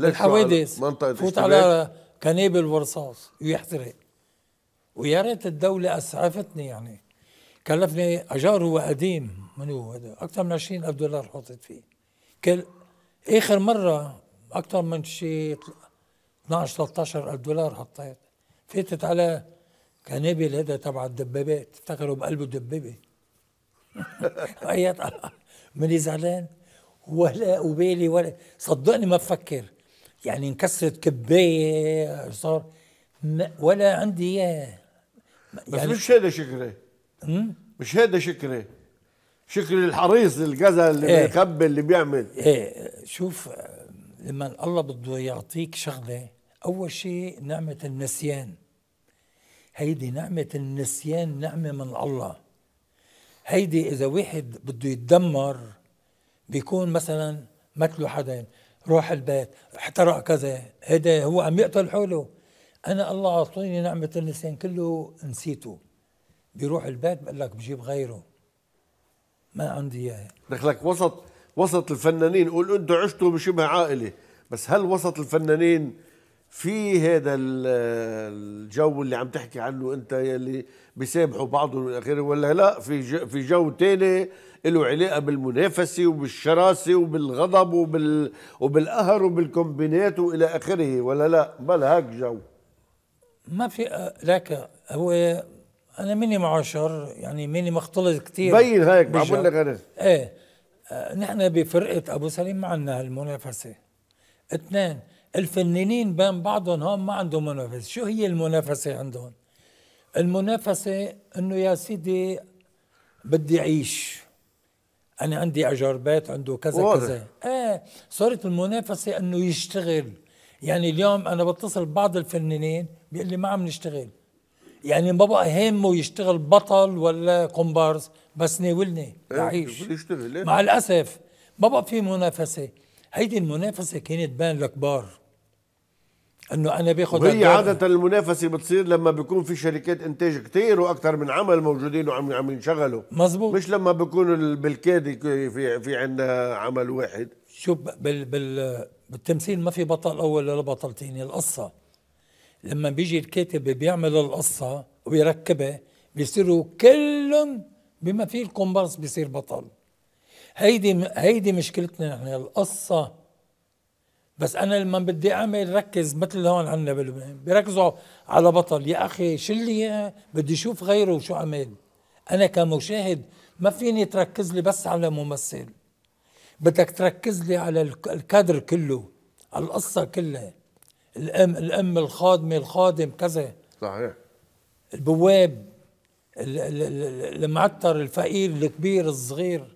الحوادث فوت على كنابل ورصاص ويحترق ويا ريت الدولة أسعفتني يعني كلفني أجار هو قديم من هو هذا أكثر من 20 ألف دولار حطيت فيه كل آخر مرة أكثر من شي 12 13 ألف دولار حطيت فاتت على كنابل هذا تبع الدبابات افتكروا بقلبه دبابة من زعلان ولا قبالي ولا صدقني ما بفكر يعني انكسرت كبايه صار ولا عندي اياه يعني بس مش هذا شكري مش هذا شكري شكري الحريص للجزل اللي ايه بيكبل اللي بيعمل ايه شوف لما الله بده يعطيك شغله اول شيء نعمه النسيان هيدي نعمه النسيان نعمه من الله هيدي اذا واحد بده يتدمر بيكون مثلا مثله حدا روح البيت احترق كذا هيدا هو عم يقتل حوله انا الله اعطيني نعمه اللسان كله نسيته بيروح البيت بقول لك بجيب غيره ما عندي اياه دخلك وسط وسط الفنانين قول انتم عشتوا بشبه عائله بس هل وسط الفنانين في هذا الجو اللي عم تحكي عنه انت يلي بيسامحوا بعضهم الى اخره ولا لا في في جو تاني له علاقه بالمنافسه وبالشراسه وبالغضب وبال وبالقهر وبالكومبينات والى اخره ولا لا بلا هيك جو ما في لك هو انا مني معاشر يعني مني مختلط كثير بين هيك بقول لك انا ايه آه، نحن بفرقه ابو سليم ما عندنا هالمنافسه اثنين الفنانين بين بعضهم هون ما عندهم منافسه شو هي المنافسه عندهم المنافسه انه يا سيدي بدي اعيش انا عندي اجر بيت عنده كذا واضح. كذا ايه صارت المنافسه انه يشتغل يعني اليوم انا بتصل بعض الفنانين بيقول لي ما عم نشتغل يعني ما بقى همه يشتغل بطل ولا كومبارس بس ناولني إيه، اعيش يشتغل إيه. مع الاسف ما بقى في منافسه هيدي المنافسه كانت بين الكبار انه انا باخذ وهي عادة المنافسة بتصير لما بيكون في شركات انتاج كتير واكثر من عمل موجودين وعم عم ينشغلوا مزبوط مش لما بيكون بالكاد في في عندنا عمل واحد شو بال بال بالتمثيل ما في بطل اول ولا بطل ثاني القصة لما بيجي الكاتب بيعمل القصة ويركبها بيصيروا كلهم بما فيه الكومبارس بيصير بطل هيدي هيدي مشكلتنا نحن القصه بس انا لما بدي اعمل ركز مثل هون عندنا بلبنان بيركزوا على بطل يا اخي شو اللي بدي اشوف غيره وشو عمل انا كمشاهد ما فيني تركز لي بس على ممثل بدك تركز لي على الكادر كله على القصه كلها الام الام الخادمه الخادم كذا صحيح البواب المعتر الفقير الكبير الصغير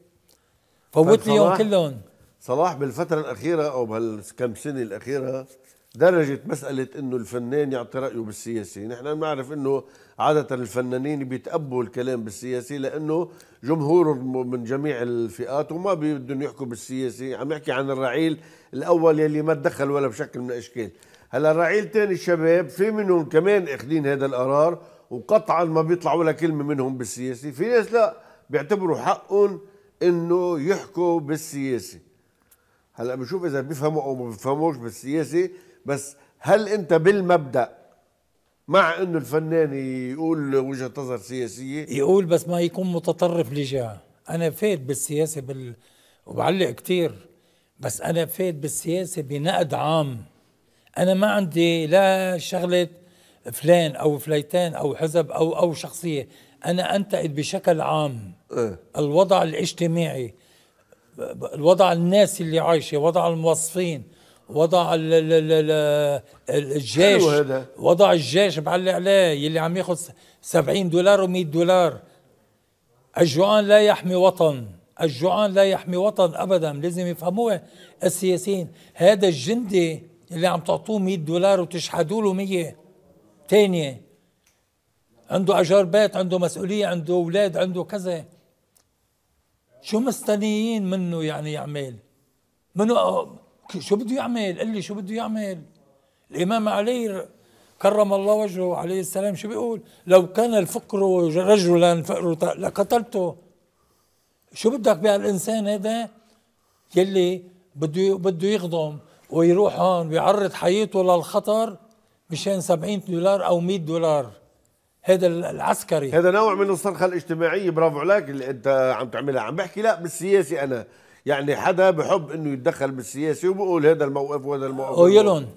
فوتني يوم كلهم صلاح بالفترة الأخيرة أو بهالكم سنة الأخيرة درجة مسألة إنه الفنان يعطي رأيه بالسياسي نحن بنعرف إنه عادة الفنانين بيتقبوا الكلام بالسياسي لأنه جمهورهم من جميع الفئات وما بدهم يحكوا بالسياسي عم يحكي عن الرعيل الأول يلي ما تدخل ولا بشكل من الأشكال هلا الرعيل تاني الشباب في منهم كمان اخذين هذا القرار وقطعا ما بيطلع ولا كلمة منهم بالسياسي في ناس لا بيعتبروا حقهم انه يحكوا بالسياسه هلا بشوف اذا بيفهموا او ما بيفهموش بالسياسه بس هل انت بالمبدا مع انه الفنان يقول وجهه نظر سياسيه يقول بس ما يكون متطرف لجهه انا فايت بالسياسه بال وبعلق كثير بس انا فايت بالسياسه بنقد عام انا ما عندي لا شغله فلان او فليتان او حزب او او شخصيه أنا أنتقد بشكل عام إيه. الوضع الاجتماعي الوضع الناس اللي عايشة وضع الموظفين وضع ال ال ال الجيش وضع الجيش بعلي عليه يلي عم ياخذ 70 دولار و100 دولار الجوعان لا يحمي وطن الجوعان لا يحمي وطن ابدا لازم يفهموها السياسيين هذا الجندي اللي عم تعطوه 100 دولار وتشحدوا له 100 ثانيه عنده أجار بيت عنده مسؤولية عنده أولاد عنده كذا شو مستنيين منه يعني يعمل منه شو بده يعمل قل لي شو بده يعمل الإمام علي كرم الله وجهه عليه السلام شو بيقول لو كان الفقر رجلا فقر لقتلته شو بدك بهالإنسان هذا يلي بده بده يخدم ويروح هون ويعرض حياته للخطر مشان 70 دولار او 100 دولار هذا العسكري هذا نوع من الصرخه الاجتماعيه برافو عليك اللي انت عم تعملها عم بحكي لا بالسياسي انا يعني حدا بحب انه يتدخل بالسياسي وبقول هذا الموقف وهذا الموقف ويلون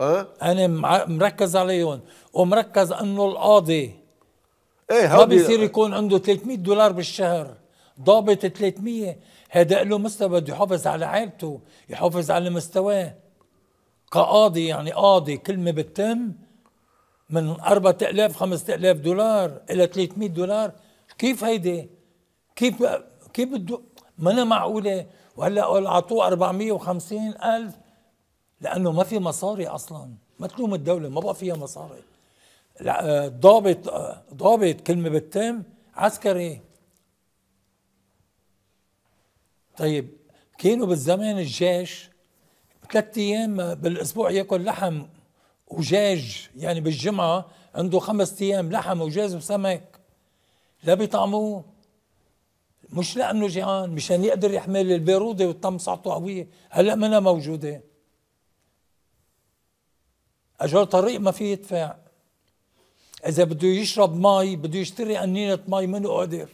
أه؟ انا مركز عليهم ومركز انه القاضي ايه ما بيصير يكون عنده 300 دولار بالشهر ضابط 300 هذا له مستوى بده يحافظ على عائلته يحافظ على مستواه كقاضي يعني قاضي كلمه بتتم من 4000 5000 دولار الى 300 دولار كيف هيدي كيف كيف بده منا معقوله وهلا اعطوه 450 الف لانه ما في مصاري اصلا ما تلوم الدوله ما بقى فيها مصاري آه، ضابط آه، ضابط كلمه بتتم عسكري طيب كانوا بالزمان الجيش ثلاث ايام بالاسبوع ياكل لحم وجاج يعني بالجمعة عنده خمس أيام لحم وجاج وسمك لا بيطعموه مش لأنه جيعان مشان يقدر يحمل البارودة صعته قوية هلأ منها موجودة أجار طريق ما فيه يدفع إذا بده يشرب مي بده يشتري قنينة مي منه قادر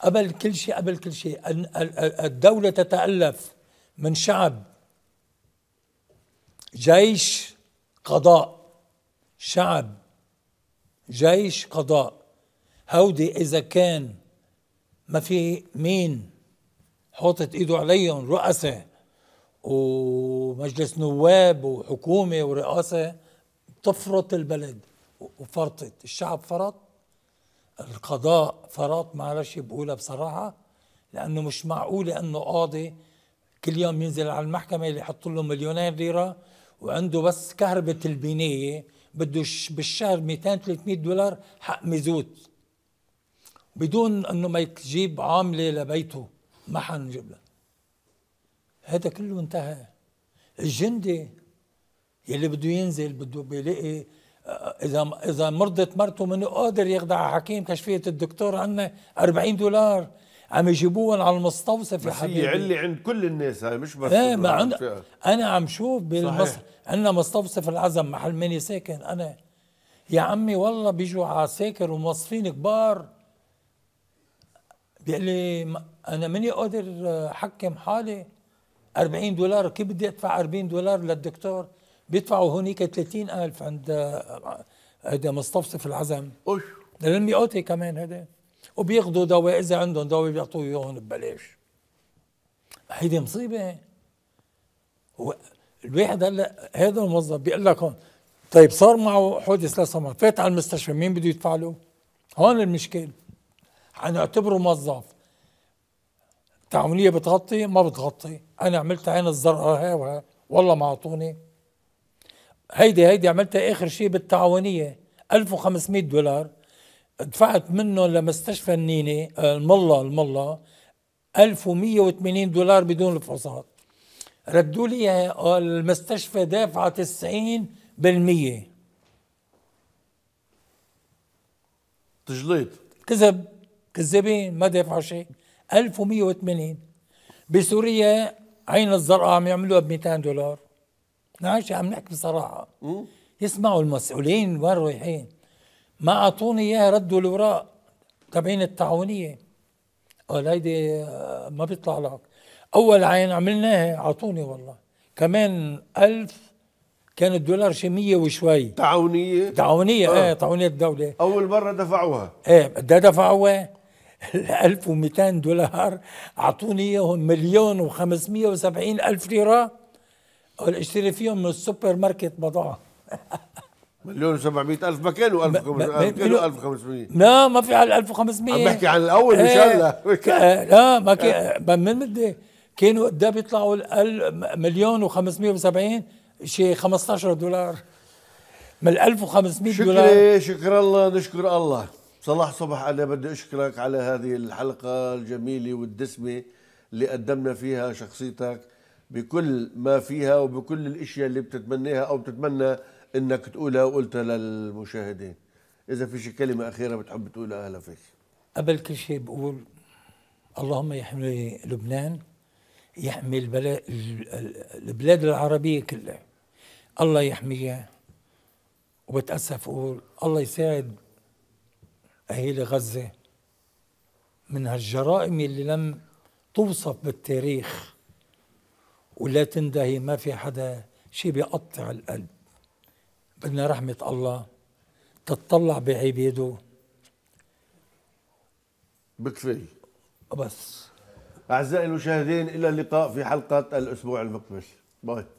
قبل كل شيء قبل كل شيء الدولة تتألف من شعب جيش قضاء شعب جيش قضاء هودي إذا كان ما في مين حاطط إيده عليهم رؤساء ومجلس نواب وحكومة ورئاسة تفرط البلد وفرطت الشعب فرط القضاء فرط معلش بقولها بصراحة لأنه مش معقولة أنه قاضي كل يوم ينزل على المحكمة اللي يحط له مليونين ليرة وعنده بس كهربة البناية بده بالشهر 200 300 دولار حق ميزوت بدون انه ما يجيب عامله لبيته ما حنجيب لها هذا كله انتهى الجندي يلي بده ينزل بده بيلاقي آه، اذا اذا مرضت مرته منه قادر على حكيم كشفيه الدكتور عنا 40 دولار عم يجيبوهم على المستوصف يا حبيبي علي عند كل الناس هاي مش بس ايه ما عند انا عم شوف بالمصر عندنا مستوصف العزم محل ماني ساكن انا يا عمي والله بيجوا عساكر وموظفين كبار بيقول لي انا ماني قادر آه، حكم حالي 40 دولار كيف بدي ادفع 40 دولار للدكتور بيدفعوا هونيك 30000 عند آه، هذا مستوصف العزم اوش للميقاتي كمان هذا وبياخذوا دواء اذا عندهم دواء بيعطوه اياهم ببلاش هيدي مصيبه هو الواحد هلا هذا الموظف بيقول لك هون طيب صار معه حادث لا سمح فات على المستشفى مين بده يدفع له؟ هون المشكله حنعتبره موظف تعاونيه بتغطي ما بتغطي انا عملت عين الزرقاء ها وها والله ما اعطوني هيدي هيدي عملتها اخر شيء بالتعاونيه 1500 دولار دفعت منه لمستشفى النيني آه، الملا الملا 1180 دولار بدون الفحوصات ردوا لي آه، المستشفى دافعه 90% تجليط كذب كذابين ما دافعوا شيء 1180 بسوريا عين الزرقاء عم يعملوها ب 200 دولار نعيش عم نحكي بصراحه يسمعوا المسؤولين وين رايحين ما اعطوني اياها ردوا الاوراق تبعين التعاونيه قال هيدي آه، ما بيطلع لك اول عين عملناها اعطوني والله كمان ألف كان الدولار شي 100 وشوي تعاونيه تعاونيه اه, آه تعاونيه الدوله اول مره دفعوها ايه بدها دفعوها ال 1200 دولار اعطوني اياهم مليون و570 الف ليره قال اشتري فيهم من السوبر ماركت بضاعه مليون و700 الف ما كانوا 1500 آه، كانوا 1500 لا ما في على 1500 عم بحكي عن الاول ان شاء الله لا ما كان من بدي كانوا قدام إيه بيطلعوا مليون و570 شي 15 دولار من 1500 شكري دولار شكرا شكر الله نشكر الله صلاح صبح انا بدي اشكرك على هذه الحلقه الجميله والدسمه اللي قدمنا فيها شخصيتك بكل ما فيها وبكل الاشياء اللي بتتمناها او بتتمنى انك تقولها وقلتها للمشاهدين اذا في شي كلمه اخيره بتحب تقولها اهلا فيك قبل كل شيء بقول اللهم يحمي لبنان يحمي البلاد العربيه كلها الله يحميها وبتاسف اقول الله يساعد اهالي غزه من هالجرائم اللي لم توصف بالتاريخ ولا تندهي ما في حدا شيء بيقطع القلب بدنا رحمة الله تتطلع بعباده بكفي بس أعزائي المشاهدين إلى اللقاء في حلقة الأسبوع المقبل باي